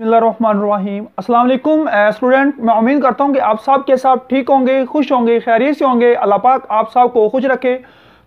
अस्सलाम वालेकुम स्टूडेंट मैं उम्मीद करता हूँ कि आप सब के साथ ठीक होंगे खुश होंगे खैरियत से होंगे अल्लाह पाक आप सब को खुश रखे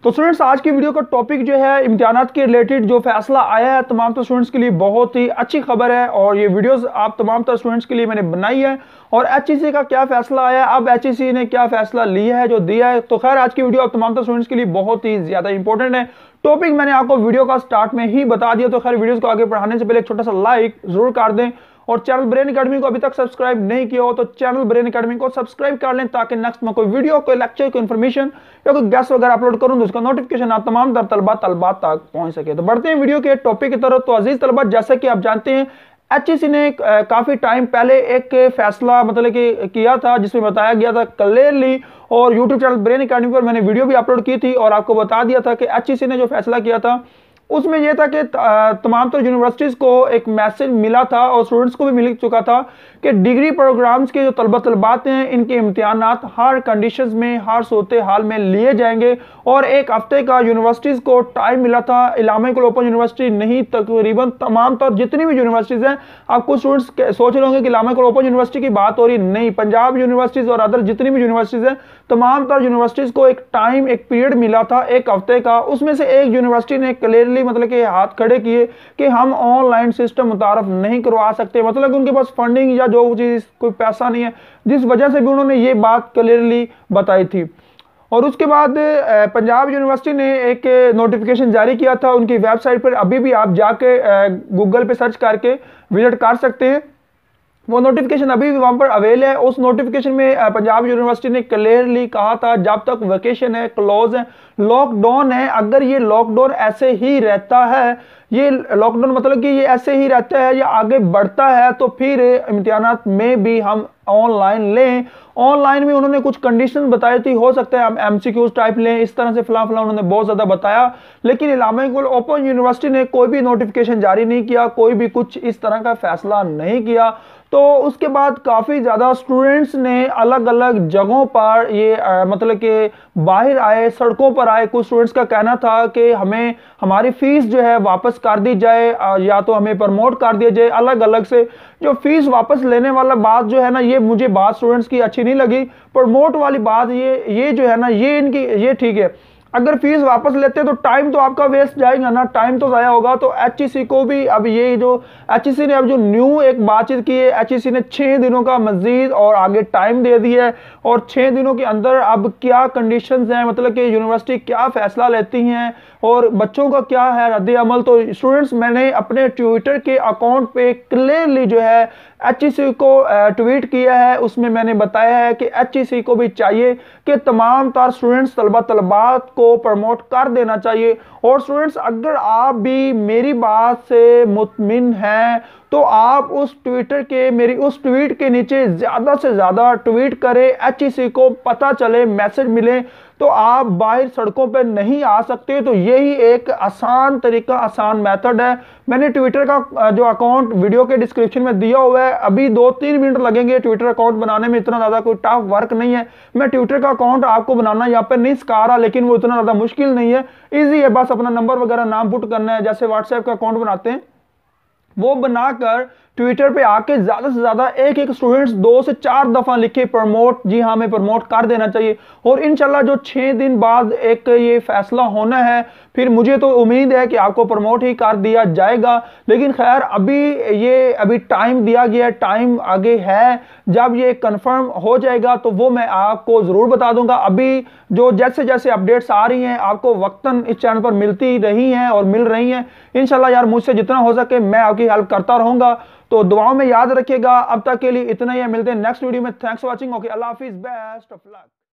तो स्टूडेंट्स आज की वीडियो का टॉपिक जो है इम्तहान के रिलेटेड जो फैसला आया है तमाम तो स्टूडेंट्स के लिए बहुत ही अच्छी खबर है और ये वीडियोस आप तमाम तो स्टूडेंट्स के लिए मैंने बनाई है और एच e का क्या फैसला आया अब एच e ने क्या फैसला लिया है जो दिया है तो खैर आज की वीडियो आप तमाम तो स्टूडेंट्स के लिए बहुत ही ज़्यादा इंपॉर्टेंट है टॉपिक मैंने आपको वीडियो का स्टार्ट में ही बता दिया तो खैर वीडियोज़ को आगे बढ़ाने से पहले एक छोटा सा लाइक ज़रूर कर दें और चैनल ब्रेन अकेडमी को अभी तक सब्सक्राइब नहीं किया हो तो चैनल ब्रेन अकेडमी को सब्सक्राइब कर लें ताकि नेक्स्ट में कोई वीडियो कोई लेक्चर कोई इन्फॉर्मेशन या कोई गैस वगैरह अपलोड करूँ तो उसका नोटिफिकेशन आप तमाम दर तलबा तलबा तक पहुँच सके तो बढ़ते हैं वीडियो के टॉपिक की तरफ तो अजीज तलबा जैसे कि आप जानते हैं एच e ने काफ़ी टाइम पहले एक फैसला मतलब कि किया था जिसमें बताया गया था क्लियरली और यूट्यूब चैनल ब्रेन अकेडमी पर मैंने वीडियो भी अपलोड की थी और आपको बता दिया था कि एच e ने जो फैसला किया था उसमें यह था कि तमाम तो यूनिवर्सिटीज़ को एक मैसेज मिला था और स्टूडेंट्स को भी मिल चुका था कि डिग्री प्रोग्राम्स के जो तलबा तलबात हैं इनके इम्तहान हर कंडीशन में हर सूरत हाल में लिए जाएंगे और एक हफ्ते का यूनिवर्सिटीज़ को टाइम मिला था इलामाकुल ओपन यूनिवर्सिटी नहीं तकरीबन तमाम तौर जितनी भी यूनिवर्सिटीज़ हैं आपको स्टूडेंट्स सोच रहे होंगे कि इलामिकल ओपन यूनिवर्सिटी की बात हो रही नहीं पंजाब यूनिवर्सिटीज़ और अदर जितनी भी यूनिवर्सिटीज़ हैं तमाम तौर यूनिवर्सिटीज़ को एक टाइम एक पीरियड मिला था एक हफ्ते का उसमें से एक यूनिवर्सिटी ने क्लियरली ऑलरेडी मतलब कि हाथ खड़े किए कि हम ऑनलाइन सिस्टम मुतारफ नहीं करवा सकते मतलब उनके पास फंडिंग या जो चीज़ कोई पैसा नहीं है जिस वजह से भी उन्होंने ये बात क्लियरली बताई थी और उसके बाद पंजाब यूनिवर्सिटी ने एक नोटिफिकेशन जारी किया था उनकी वेबसाइट पर अभी भी आप जाके गूगल पे सर्च करके विजिट कर सकते हैं वो नोटिफिकेशन अभी भी वहाँ पर अवेल है उस नोटिफिकेशन में पंजाब यूनिवर्सिटी ने क्लियरली कहा था जब तक वेकेशन है क्लोज है लॉकडाउन है अगर ये लॉकडाउन ऐसे ही रहता है ये लॉकडाउन मतलब कि ये ऐसे ही रहता है या आगे बढ़ता है तो फिर इम्तहान में भी हम ऑनलाइन लें ऑनलाइन में उन्होंने कुछ कंडीशन बताई थी हो सकता है आप एमसीक्यूज टाइप लें इस तरह से फिलहाल फिलहाल उन्होंने बहुत ज़्यादा बताया लेकिन इलामाकुल ओपन यूनिवर्सिटी ने कोई भी नोटिफिकेशन जारी नहीं किया कोई भी कुछ इस तरह का फैसला नहीं किया तो उसके बाद काफ़ी ज़्यादा स्टूडेंट्स ने अलग अलग जगहों पर ये आ, मतलब के बाहर आए सड़कों पर आए कुछ स्टूडेंट्स का कहना था कि हमें हमारी फ़ीस जो है वापस कर दी जाए आ, या तो हमें प्रमोट कर दिया जाए अलग अलग से जो फ़ीस वापस लेने वाला बात जो है ना ये मुझे बात स्टूडेंट्स की अच्छी अच्छी नहीं लगी प्रमोट वाली बात ये ये जो है ना ये इनकी ये ठीक है अगर फीस वापस लेते तो टाइम तो आपका वेस्ट जाएगा ना टाइम तो ज़ाया होगा तो एच e को भी अब ये जो एच e ने अब जो न्यू एक बातचीत की है एच e ने छः दिनों का मजीद और आगे टाइम दे दिया है और छः दिनों के अंदर अब क्या कंडीशंस हैं मतलब कि यूनिवर्सिटी क्या फ़ैसला लेती हैं और बच्चों का क्या है रद्द अमल तो स्टूडेंट्स मैंने अपने ट्विटर के अकाउंट पे क्लियरली जो है एच को ट्वीट किया है उसमें मैंने बताया है कि एच को भी चाहिए कि तमाम तार स्टूडेंट्स तलबा तलबात को को प्रमोट कर देना चाहिए और स्टूडेंट्स अगर आप भी मेरी बात से मुतमिन हैं तो आप उस ट्विटर के मेरी उस ट्वीट के नीचे ज़्यादा से ज़्यादा ट्वीट करें एच e को पता चले मैसेज मिले तो आप बाहर सड़कों पर नहीं आ सकते तो यही एक आसान तरीका आसान मेथड है मैंने ट्विटर का जो अकाउंट वीडियो के डिस्क्रिप्शन में दिया हुआ है अभी दो तीन मिनट लगेंगे ट्विटर अकाउंट बनाने में इतना ज़्यादा कोई टफ वर्क नहीं है मैं ट्विटर का अकाउंट आपको बनाना यहाँ पर नहीं सिखा रहा लेकिन वो इतना ज़्यादा मुश्किल नहीं है ईजी है बस अपना नंबर वगैरह नाम पुट करना है जैसे व्हाट्सएप का अकाउंट बनाते हैं वो बनाकर ट्विटर पे आके ज़्यादा से ज़्यादा एक एक स्टूडेंट्स दो से चार दफ़ा लिखे प्रमोट जी हाँ हमें प्रमोट कर देना चाहिए और इनशाला जो छह दिन बाद एक ये फैसला होना है फिर मुझे तो उम्मीद है कि आपको प्रमोट ही कर दिया जाएगा लेकिन खैर अभी ये अभी टाइम दिया गया है टाइम आगे है जब ये कन्फर्म हो जाएगा तो वो मैं आपको ज़रूर बता दूंगा अभी जो जैसे जैसे अपडेट्स आ रही हैं आपको वक्तन इस चैनल पर मिलती रही हैं और मिल रही हैं इन यार मुझसे जितना हो सके मैं आपकी हेल्प करता रहूँगा तो दुआओं में याद रखिएगा अब तक के लिए इतना ही है मिलते हैं नेक्स्ट वीडियो में थैंक्स वॉचिंग ओके अल्लाह हाफिज बेस्ट ऑफ लक